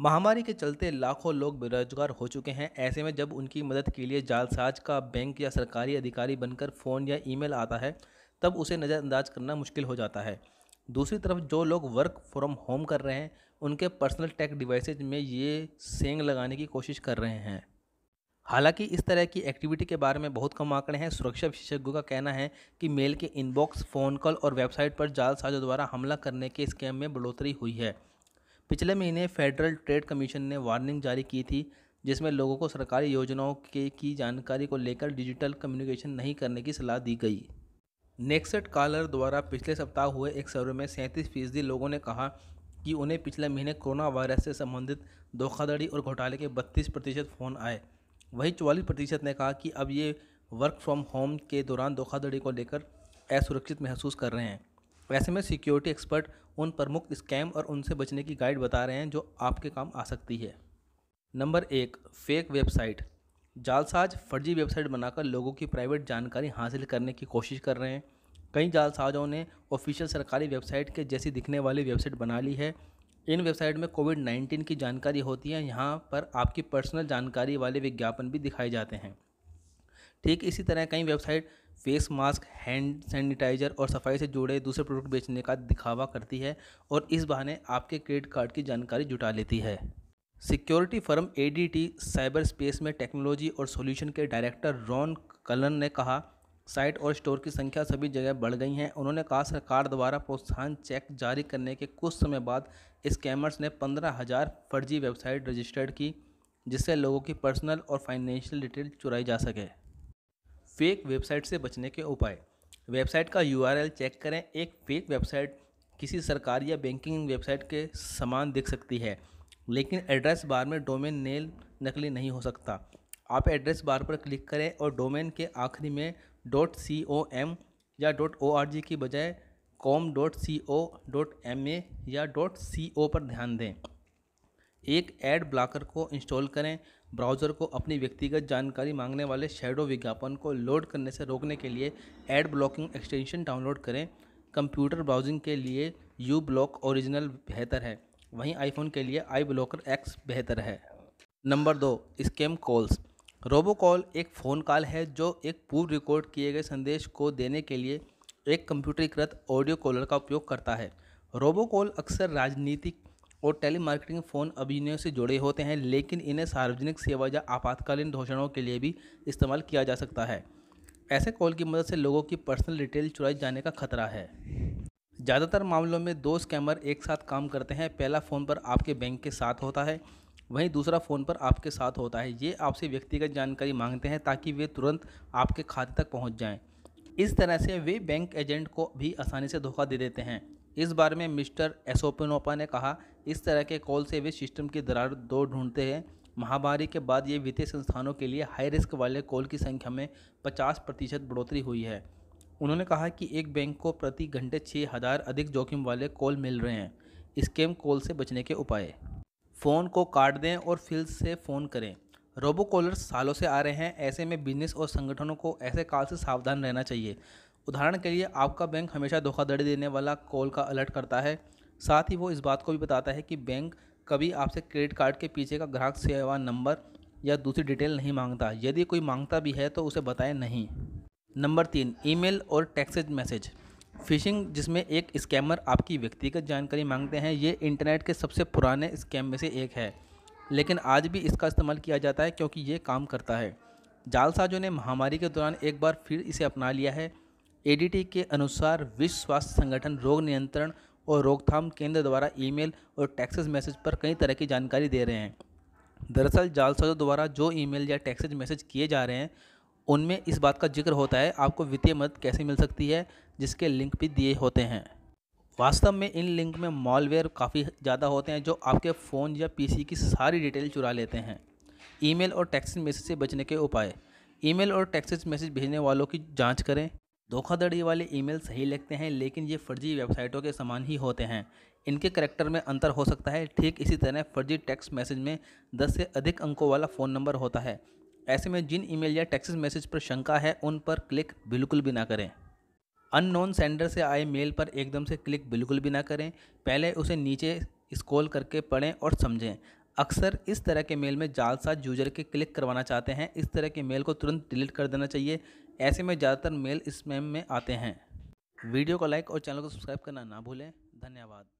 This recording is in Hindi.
महामारी के चलते लाखों लोग बेरोजगार हो चुके हैं ऐसे में जब उनकी मदद के लिए जालसाज का बैंक या सरकारी अधिकारी बनकर फ़ोन या ईमेल आता है तब उसे नज़रअंदाज करना मुश्किल हो जाता है दूसरी तरफ जो लोग वर्क फ्रॉम होम कर रहे हैं उनके पर्सनल टेक डिवाइसेज में ये सेंग लगाने की कोशिश कर रहे हैं हालांकि इस तरह की एक्टिविटी के बारे में बहुत कम आंकड़े हैं सुरक्षा विशेषज्ञों का कहना है कि मेल के इनबॉक्स फ़ोन कॉल और वेबसाइट पर जालसाजों द्वारा हमला करने के स्कैम में बढ़ोतरी हुई है पिछले महीने फेडरल ट्रेड कमीशन ने वार्निंग जारी की थी जिसमें लोगों को सरकारी योजनाओं के की जानकारी को लेकर डिजिटल कम्युनिकेशन नहीं करने की सलाह दी गई नेक्सेट कॉलर द्वारा पिछले सप्ताह हुए एक सर्वे में सैंतीस फीसदी लोगों ने कहा कि उन्हें पिछले महीने कोरोना वायरस से संबंधित धोखाधड़ी और घोटाले के बत्तीस प्रतिशत फ़ोन आए वहीं चौवालीस प्रतिशत ने कहा कि अब ये वर्क फ्रॉम होम के दौरान धोखाधड़ी को लेकर असुरक्षित महसूस कर रहे हैं वैसे में सिक्योरिटी एक्सपर्ट उन प्रमुख स्कैम और उनसे बचने की गाइड बता रहे हैं जो आपके काम आ सकती है नंबर एक फेक वेबसाइट जालसाज फर्जी वेबसाइट बनाकर लोगों की प्राइवेट जानकारी हासिल करने की कोशिश कर रहे हैं कई जालसाजों ने ऑफिशियल सरकारी वेबसाइट के जैसी दिखने वाली वेबसाइट बना ली है इन वेबसाइट में कोविड 19 की जानकारी होती है यहाँ पर आपकी पर्सनल जानकारी वाले विज्ञापन भी दिखाए जाते हैं ठीक इसी तरह कई website face mask hand sanitiser और सफाई से जुड़े दूसरे प्रोडक्ट बेचने का दिखावा करती है और इस बहाने आपके क्रेडिट कार्ड की जानकारी जुटा लेती है security firm a cyber space में टेक्नोलॉजी और सॉल्यूशन के डायरेक्टर रॉन कलन ने कहा साइट और स्टोर की संख्या सभी जगह बढ़ गई हैं उन्होंने कहा सरकार द्वारा प्रोत्साहन चेक जारी करने के कुछ समय बाद स्कैमर्स ने पंद्रह हज़ार फर्जी वेबसाइट रजिस्टर्ड की जिससे लोगों की पर्सनल और फाइनेंशियल डिटेल चुराई जा सके फेक वेबसाइट से बचने के उपाय वेबसाइट का यू चेक करें एक फेक वेबसाइट किसी सरकारी या बैंकिंग वेबसाइट के समान दिख सकती है लेकिन एड्रेस बार में डोमेन नेल नकली नहीं हो सकता आप एड्रेस बार पर क्लिक करें और डोमेन के आखिरी में डॉट सी ओ एम या डॉट ओ आर जी की बजाय com dot C O dot M A या डॉट सी ओ पर ध्यान दें एक एड ब्लॉकर को इंस्टॉल करें ब्राउज़र को अपनी व्यक्तिगत जानकारी मांगने वाले शेडो विज्ञापन को लोड करने से रोकने के लिए एड ब्लॉकिंग एक्सटेंशन डाउनलोड करें कंप्यूटर ब्राउजिंग के लिए यू ब्लॉक ओरिजिनल बेहतर है वहीं आईफोन के लिए आई ब्लॉकर एक्स बेहतर है नंबर दो स्कैम कॉल्स रोबो कॉल एक फ़ोन कॉल है जो एक पूर्व रिकॉर्ड किए गए संदेश को देने के लिए एक कंप्यूटरीकृत ऑडियो कॉलर का उपयोग करता है रोबो कॉल अक्सर राजनीतिक और टेली मार्केटिंग फ़ोन अभिनय से जुड़े होते हैं लेकिन इन्हें सार्वजनिक सेवा या आपातकालीन घोषणाओं के लिए भी इस्तेमाल किया जा सकता है ऐसे कॉल की मदद से लोगों की पर्सनल डिटेल चुराई जाने का खतरा है ज़्यादातर मामलों में दो स्कैमर एक साथ काम करते हैं पहला फ़ोन पर आपके बैंक के साथ होता है वहीं दूसरा फ़ोन पर आपके साथ होता है ये आपसे व्यक्तिगत जानकारी मांगते हैं ताकि वे तुरंत आपके खाते तक पहुंच जाएं। इस तरह से वे बैंक एजेंट को भी आसानी से धोखा दे देते हैं इस बारे में मिस्टर एसोपिनोपा ने कहा इस तरह के कॉल से वे सिस्टम की दरार दो ढूंढते हैं महामारी के बाद ये वित्तीय संस्थानों के लिए हाई रिस्क वाले कॉल की संख्या में 50 प्रतिशत बढ़ोतरी हुई है उन्होंने कहा कि एक बैंक को प्रति घंटे छः हज़ार अधिक जोखिम वाले कॉल मिल रहे हैं स्कैम कॉल से बचने के उपाय फ़ोन को काट दें और फिर से फ़ोन करें रोबो कॉलर्स सालों से आ रहे हैं ऐसे में बिजनेस और संगठनों को ऐसे कॉल से सावधान रहना चाहिए उदाहरण के लिए आपका बैंक हमेशा धोखाधड़ी देने वाला कॉल का अलर्ट करता है साथ ही वो इस बात को भी बताता है कि बैंक कभी आपसे क्रेडिट कार्ड के पीछे का ग्राहक सेवा नंबर या दूसरी डिटेल नहीं मांगता यदि कोई मांगता भी है तो उसे बताएं नहीं नंबर तीन ईमेल और टेक्स्ट मैसेज फिशिंग जिसमें एक स्कैमर आपकी व्यक्तिगत जानकारी मांगते हैं ये इंटरनेट के सबसे पुराने स्कैम में से एक है लेकिन आज भी इसका इस्तेमाल किया जाता है क्योंकि ये काम करता है जालसाजों ने महामारी के दौरान एक बार फिर इसे अपना लिया है एडीटी के अनुसार विश्व स्वास्थ्य संगठन रोग नियंत्रण और रोकथाम केंद्र द्वारा ईमेल और टैक्सेस मैसेज पर कई तरह की जानकारी दे रहे हैं दरअसल जालसाजों द्वारा जो ईमेल या टैक्सेज मैसेज किए जा रहे हैं उनमें इस बात का जिक्र होता है आपको वित्तीय मदद कैसे मिल सकती है जिसके लिंक भी दिए होते हैं वास्तव में इन लिंक में मॉलवेयर काफ़ी ज़्यादा होते हैं जो आपके फ़ोन या पीसी की सारी डिटेल चुरा लेते हैं ईमेल और टैक्सेज मैसेज से बचने के उपाय ईमेल और टैक्सेज मैसेज भेजने वालों की जांच करें धोखाधड़ी वाले ईमेल सही लगते हैं लेकिन ये फर्जी वेबसाइटों के समान ही होते हैं इनके करेक्टर में अंतर हो सकता है ठीक इसी तरह फर्जी टेक्स्ट मैसेज में 10 से अधिक अंकों वाला फ़ोन नंबर होता है ऐसे में जिन ईमेल या टेक्स मैसेज पर शंका है उन पर क्लिक बिल्कुल भी ना करें अननोन सेंडर से आए मेल पर एकदम से क्लिक बिल्कुल भी ना करें पहले उसे नीचे स्क्रॉल करके पढ़ें और समझें अक्सर इस तरह के मेल में जालसाज यूजर के क्लिक करवाना चाहते हैं इस तरह के मेल को तुरंत डिलीट कर देना चाहिए ऐसे में ज़्यादातर मेल स्पैम में आते हैं वीडियो को लाइक और चैनल को सब्सक्राइब करना ना भूलें धन्यवाद